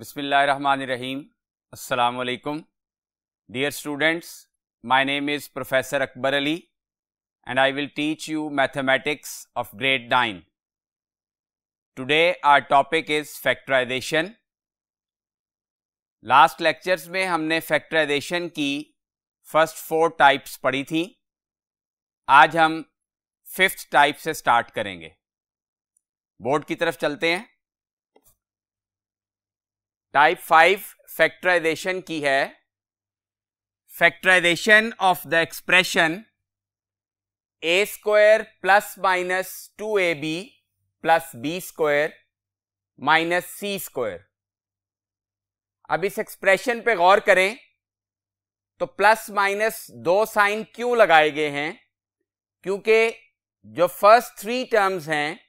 बिसमीम अल्लाम dear students my name is professor Akbar Ali and I will teach you mathematics of grade nine today our topic is factorization last lectures में हमने factorisation की first four types पढ़ी थी आज हम फिफ्थ टाइप से स्टार्ट करेंगे बोर्ड की तरफ चलते हैं टाइप फाइव फैक्टराइजेशन की है factorization of the expression A square plus minus two A B plus B square minus C square अब इस एक्सप्रेशन पे गौर करें तो प्लस माइनस दो साइन क्यों लगाए गए हैं क्योंकि जो फर्स्ट थ्री टर्म्स हैं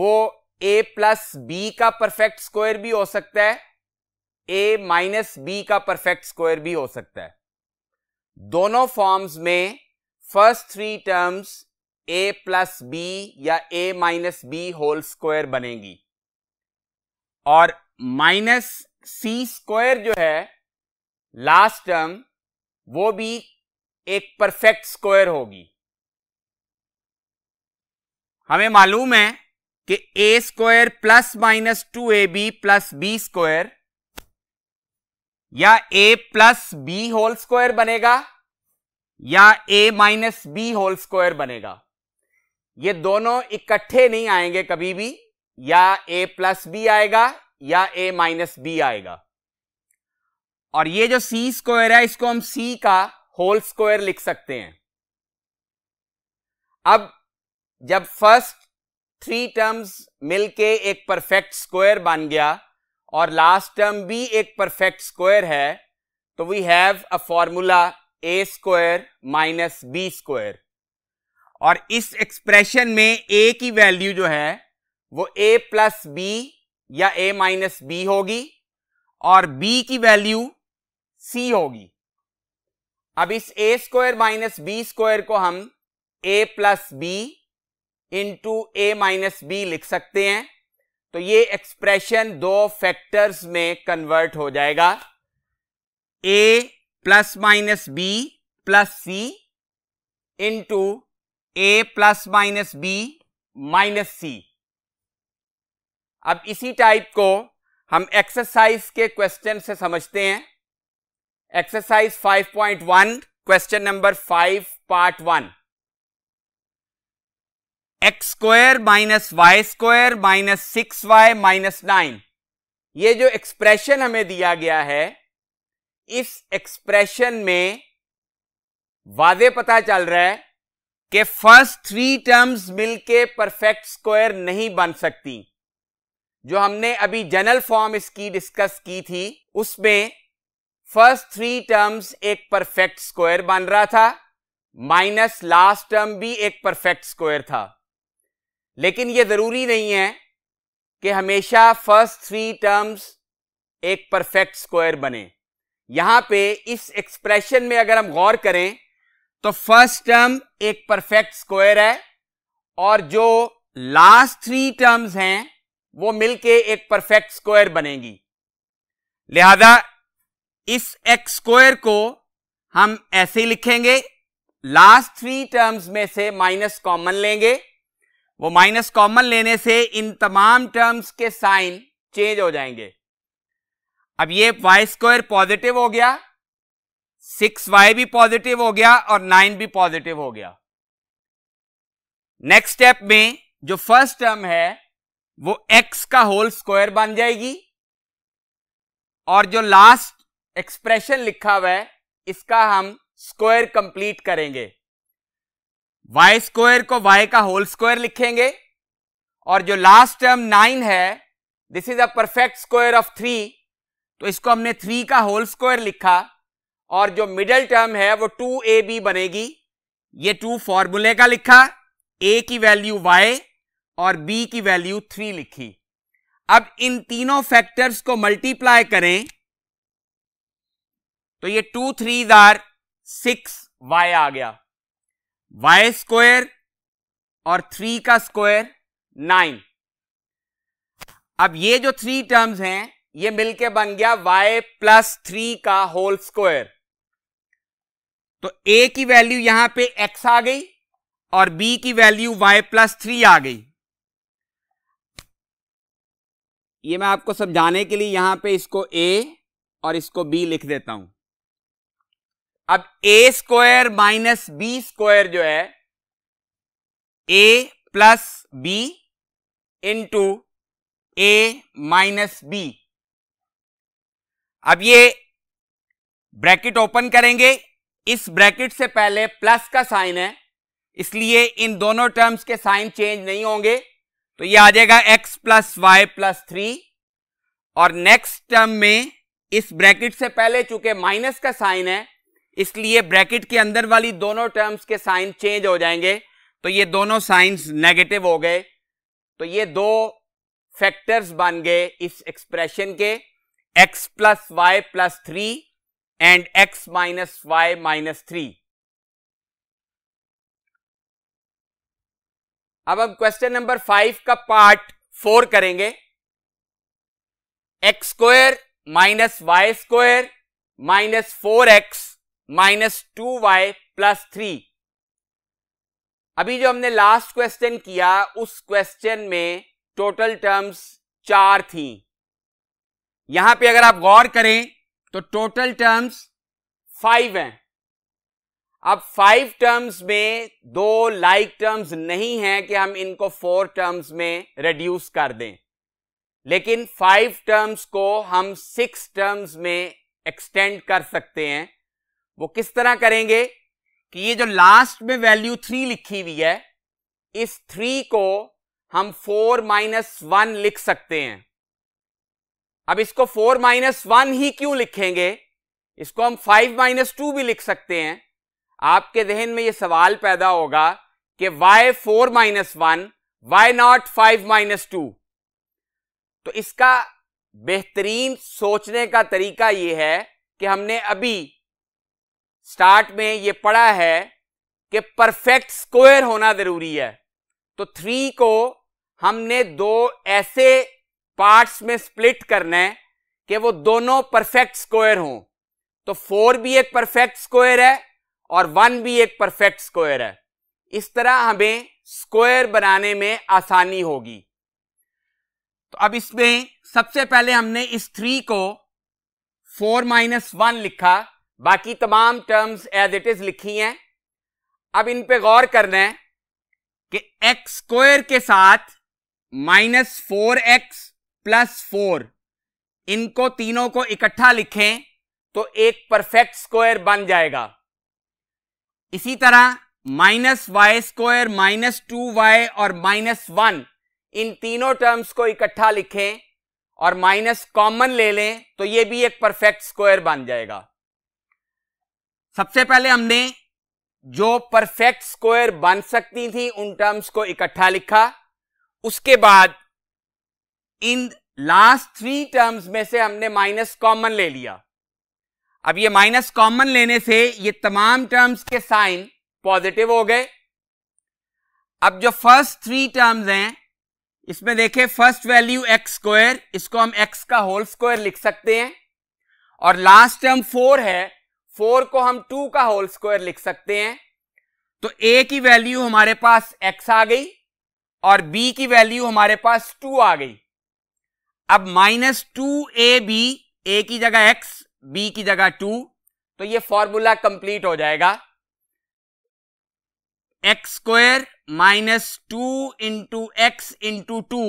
वो ए प्लस बी का परफेक्ट स्क्वायर भी हो सकता है ए माइनस बी का परफेक्ट स्क्वायर भी हो सकता है दोनों फॉर्म्स में first three terms A plus B या ए माइनस बी होल स्क्वायर बनेगी और माइनस सी स्क्वायर जो है लास्ट टर्म वो भी एक परफेक्ट स्क्वायर होगी हमें मालूम है कि A square plus minus two A B plus B square या A plus B whole square बनेगा या ए माइनस बी होल स्क्वायर बनेगा ये दोनों इकट्ठे नहीं आएंगे कभी भी या ए प्लस बी आएगा या ए माइनस बी आएगा और ये जो सी स्क्वायर है इसको हम सी का होल स्क्वायर लिख सकते हैं अब जब फर्स्ट थ्री टर्म्स मिलके एक परफेक्ट स्क्वायर बन गया और लास्ट टर्म भी एक परफेक्ट स्क्वायर है तो we have a formula A square minus B square और इस एक्सप्रेशन में ए की वैल्यू जो है वो ए प्लस बी या ए माइनस बी होगी और बी की वैल्यू सी होगी अब इस A square minus B square को हम A plus B into A minus B लिख सकते हैं तो ये एक्सप्रेशन दो फैक्टर्स में कन्वर्ट हो जाएगा A plus minus B plus C into A plus minus B minus C अब इसी टाइप को हम एक्सरसाइज के क्वेश्चन से समझते हैं exercise 5.1 question number 5 part 1 X square minus Y square minus six Y minus nine ये जो एक्सप्रेशन हमें दिया गया है इस एक्सप्रेशन में वादे पता चल रहा है कि फर्स्ट थ्री टर्म्स मिलके परफेक्ट स्क्वायर नहीं बन सकती जो हमने अभी जनरल फॉर्म इसकी डिस्कस की थी उसमें फर्स्ट थ्री टर्म्स एक परफेक्ट स्क्वायर बन रहा था माइनस लास्ट टर्म भी एक परफेक्ट स्क्वायर था लेकिन यह जरूरी नहीं है कि हमेशा फर्स्ट थ्री टर्म्स एक परफेक्ट स्क्वायर बने यहां पे इस एक्सप्रेशन में अगर हम गौर करें तो फर्स्ट टर्म एक परफेक्ट स्क्वायर है और जो लास्ट थ्री टर्म्स हैं वो मिलके एक परफेक्ट स्क्वायर बनेगी लिहाजा इस एक्स स्क्वायर को हम ऐसे लिखेंगे लास्ट थ्री टर्म्स में से माइनस कॉमन लेंगे वो माइनस कॉमन लेने से इन तमाम टर्म्स के साइन चेंज हो जाएंगे अब ये वाई स्क्वायर पॉजिटिव हो गया सिक्स वाई भी पॉजिटिव हो गया और नाइन भी पॉजिटिव हो गया नेक्स्ट स्टेप में जो फर्स्ट टर्म है वो एक्स का होल स्क्वायर बन जाएगी और जो लास्ट एक्सप्रेशन लिखा हुआ है इसका हम स्क्वायर कंप्लीट करेंगे वाई स्क्वायर को वाई का होल स्क्वायर लिखेंगे और जो लास्ट टर्म नाइन है this is a perfect square of three तो इसको हमने थ्री का होल स्क्वायर लिखा और जो मिडल टर्म है वो टू ए बी बनेगी ये टू फॉर्मूले का लिखा ए की वैल्यू वाई और बी की वैल्यू थ्री लिखी अब इन तीनों फैक्टर्स को मल्टीप्लाई करें तो ये two three are six y आ गया वाई स्क्वायर और थ्री का स्क्वायर नाइन अब ये जो थ्री टर्म्स हैं ये मिलके बन गया y प्लस थ्री का होल स्क्वायर तो a की वैल्यू यहां पे x आ गई और b की वैल्यू y प्लस थ्री आ गई ये मैं आपको समझाने के लिए यहां पे इसको a और इसको b लिख देता हूं अब a square minus B square जो है a plus B into A minus b अब ये ब्रैकेट ओपन करेंगे इस ब्रैकेट से पहले प्लस का साइन है इसलिए इन दोनों टर्म्स के साइन चेंज नहीं होंगे तो ये आ जाएगा x plus y plus three और नेक्स्ट टर्म में इस ब्रैकेट से पहले चूंकि माइनस का साइन है इसलिए ब्रैकेट के अंदर वाली दोनों टर्म्स के साइन चेंज हो जाएंगे तो ये दोनों साइंस नेगेटिव हो गए तो ये दो फैक्टर्स बन गए इस एक्सप्रेशन के x plus y plus three and x minus y minus three अब हम क्वेश्चन नंबर फाइव का पार्ट फोर करेंगे x square minus Y square minus four x minus two y plus three अभी जो हमने लास्ट क्वेश्चन किया उस question में टोटल टर्म्स चार थी यहां पे अगर आप गौर करें तो टोटल टर्म्स फाइव हैं अब फाइव टर्म्स में दो लाइक टर्म्स नहीं है कि हम इनको फोर टर्म्स में रिड्यूस कर दें लेकिन फाइव टर्म्स को हम सिक्स टर्म्स में एक्सटेंड कर सकते हैं वो किस तरह करेंगे कि ये जो लास्ट में वैल्यू थ्री लिखी हुई है इस थ्री को हम फोर माइनस वन लिख सकते हैं अब इसको फोर माइनस वन ही क्यों लिखेंगे इसको हम फाइव माइनस टू भी लिख सकते हैं आपके जहन में ये सवाल पैदा होगा कि why four minus one why not five minus two तो इसका बेहतरीन सोचने का तरीका यह है कि हमने अभी स्टार्ट में ये पढ़ा है कि परफेक्ट स्क्वायर होना जरूरी है तो थ्री को हमने दो ऐसे पार्ट्स में स्प्लिट करना है कि वो दोनों परफेक्ट स्क्वायर हों तो फोर भी एक परफेक्ट स्क्वायर है और वन भी एक परफेक्ट स्क्वायर है इस तरह हमें स्क्वायर बनाने में आसानी होगी तो अब इसमें सबसे पहले हमने इस थ्री को फोर माइनस वन लिखा बाकी तमाम टर्म्स एज इट इज लिखी हैं अब इन पे गौर करना है कि एक्स स्क्वायर के साथ minus four x plus four इनको तीनों को इकट्ठा लिखें तो एक परफेक्ट स्क्वायर बन जाएगा इसी तरह minus Y square minus two y और माइनस वन इन तीनों टर्म्स को इकट्ठा लिखें और माइनस कॉमन ले लें तो ये भी एक परफेक्ट स्क्वायर बन जाएगा सबसे पहले हमने जो परफेक्ट स्क्वायर बन सकती थी उन टर्म्स को इकट्ठा लिखा उसके बाद इन लास्ट थ्री टर्म्स में से हमने माइनस कॉमन ले लिया अब ये माइनस कॉमन लेने से ये तमाम टर्म्स के साइन पॉजिटिव हो गए अब जो फर्स्ट थ्री टर्म्स हैं इसमें देखें फर्स्ट वैल्यू एक्स स्क्वायर इसको हम एक्स का होल स्क्वायर लिख सकते हैं और लास्ट टर्म फोर है फोर को हम टू का होल स्क्वायर लिख सकते हैं तो ए की वैल्यू हमारे पास एक्स आ गई और बी की वैल्यू हमारे पास टू आ गई अब minus two A b a की जगह एक्स बी की जगह टू तो ये फॉर्मूला कंप्लीट हो जाएगा x square minus two into x into two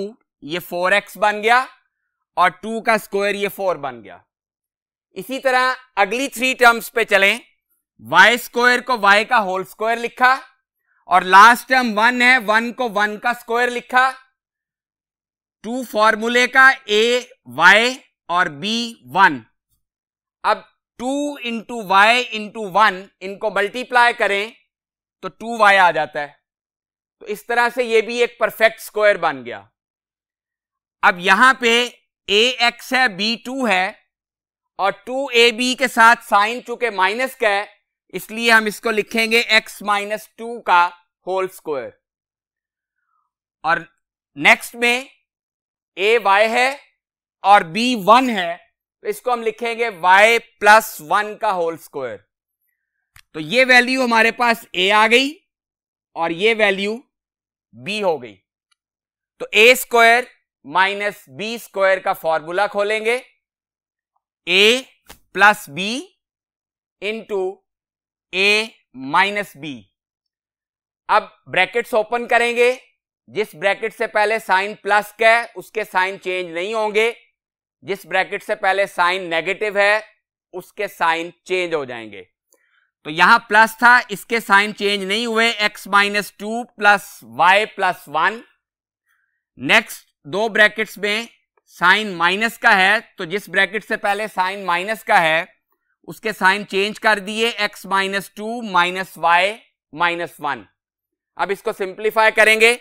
ये फोर एक्स बन गया और टू का स्क्वायर ये फोर बन गया इसी तरह अगली थ्री टर्म्स पे चलें वाई स्क्वायर को वाई का होल स्क्वायर लिखा और लास्ट टर्म वन है वन को वन का स्क्वायर लिखा टू फॉर्मूले का ए वाई और बी वन अब two into y into one इनको मल्टीप्लाई करें तो टू वाई आ जाता है तो इस तरह से ये भी एक परफेक्ट स्क्वायर बन गया अब यहां पे ए एक्स है बी टू है और टू ए बी के साथ साइन चूंकि माइनस का है इसलिए हम इसको लिखेंगे एक्स माइनस टू का होल स्क्वायर और नेक्स्ट में ए वाई है और बी वन है तो इसको हम लिखेंगे वाई प्लस वन का होल स्क्वायर तो ये वैल्यू हमारे पास ए आ गई और ये वैल्यू बी हो गई तो a square minus B square का फॉर्मूला खोलेंगे a plus B into A minus b अब ब्रैकेट्स ओपन करेंगे जिस ब्रैकेट से पहले साइन प्लस का है उसके साइन चेंज नहीं होंगे जिस ब्रैकेट से पहले साइन नेगेटिव है उसके साइन चेंज हो जाएंगे तो यहां प्लस था इसके साइन चेंज नहीं हुए x minus two plus y plus one next दो ब्रैकेट्स में साइन माइनस का है तो जिस ब्रैकेट से पहले साइन माइनस का है उसके साइन चेंज कर दिए x minus two minus y minus one अब इसको सिंप्लीफाई करेंगे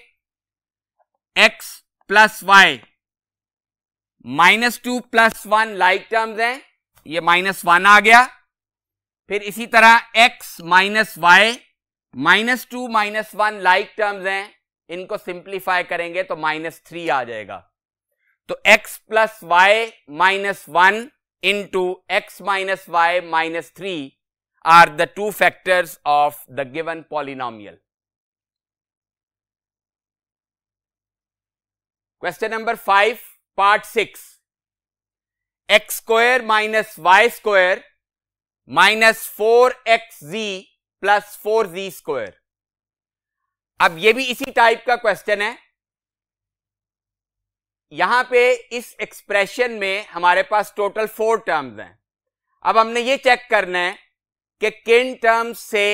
x plus y minus two plus one like terms हैं ये माइनस वन आ गया फिर इसी तरह x minus y minus two minus one like terms हैं इनको सिंप्लीफाई करेंगे तो माइनस थ्री आ जाएगा तो x plus y minus one into x minus y minus three are the two factors of the given polynomial question number five part six x square minus Y square minus four x z plus four z square अब ये भी इसी type का question है यहां पे इस expression में हमारे पास टोटल फोर टर्म्स हैं अब हमने ये चेक करना है कि किन टर्म्स से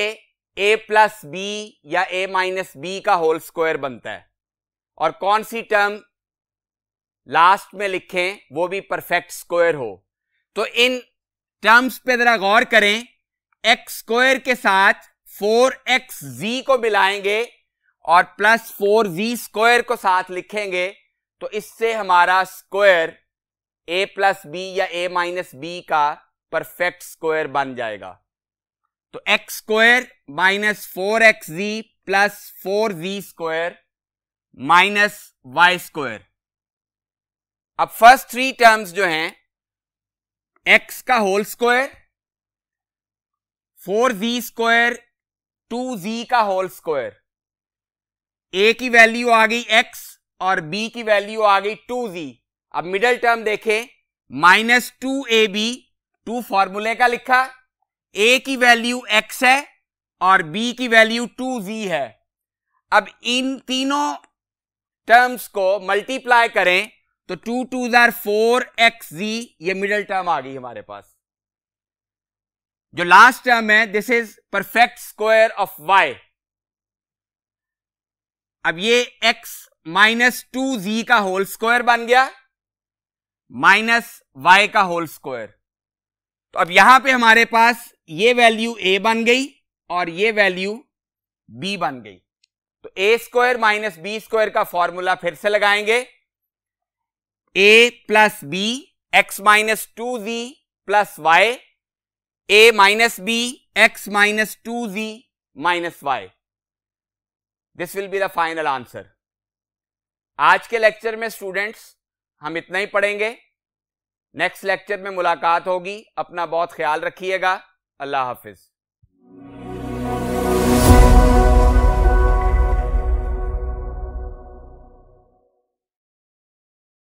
ए प्लस बी या ए माइनस बी का होल स्क्वायर बनता है और कौन सी टर्म लास्ट में लिखें वो भी परफेक्ट स्क्वायर हो तो इन टर्म्स पे जरा गौर करें एक्स स्क्वायर के साथ फोर एक्स जी को मिलाएंगे और प्लस फोर जी स्क्वायर को साथ लिखेंगे तो इससे हमारा स्क्वायर ए प्लस बी या ए माइनस बी का परफेक्ट स्क्वायर बन जाएगा तो x square minus four x z plus four z square minus Y square अब फर्स्ट थ्री टर्म्स जो हैं एक्स का whole square four z square two z का होल स्क्वायर ए की वैल्यू आ गई एक्स और b की वैल्यू आ गई टू जी अब मिडल टर्म देखें माइनस टू ए बी टू फॉर्मूले का लिखा ए की वैल्यू एक्स है और बी की वैल्यू टू जी है अब इन तीनों टर्म्स को मल्टीप्लाई करें तो टू टू जार फोर एक्स जी ये मिडल टर्म आ गई हमारे पास जो लास्ट टर्म है this is perfect square of y अब ये एक्स माइनस टू जी का होल स्क्वायर बन गया माइनस वाई का होल स्क्वायर तो अब यहां पे हमारे पास ये वैल्यू ए बन गई और ये वैल्यू बी बन गई तो a square minus B square का फॉर्मूला फिर से लगाएंगे a plus b x minus two z plus y a minus b x minus two z minus y this will be the final answer आज के lecture में students हम इतना ही पढ़ेंगे नेक्स्ट लेक्चर में मुलाकात होगी अपना बहुत ख्याल रखिएगा अल्लाह हाफिज़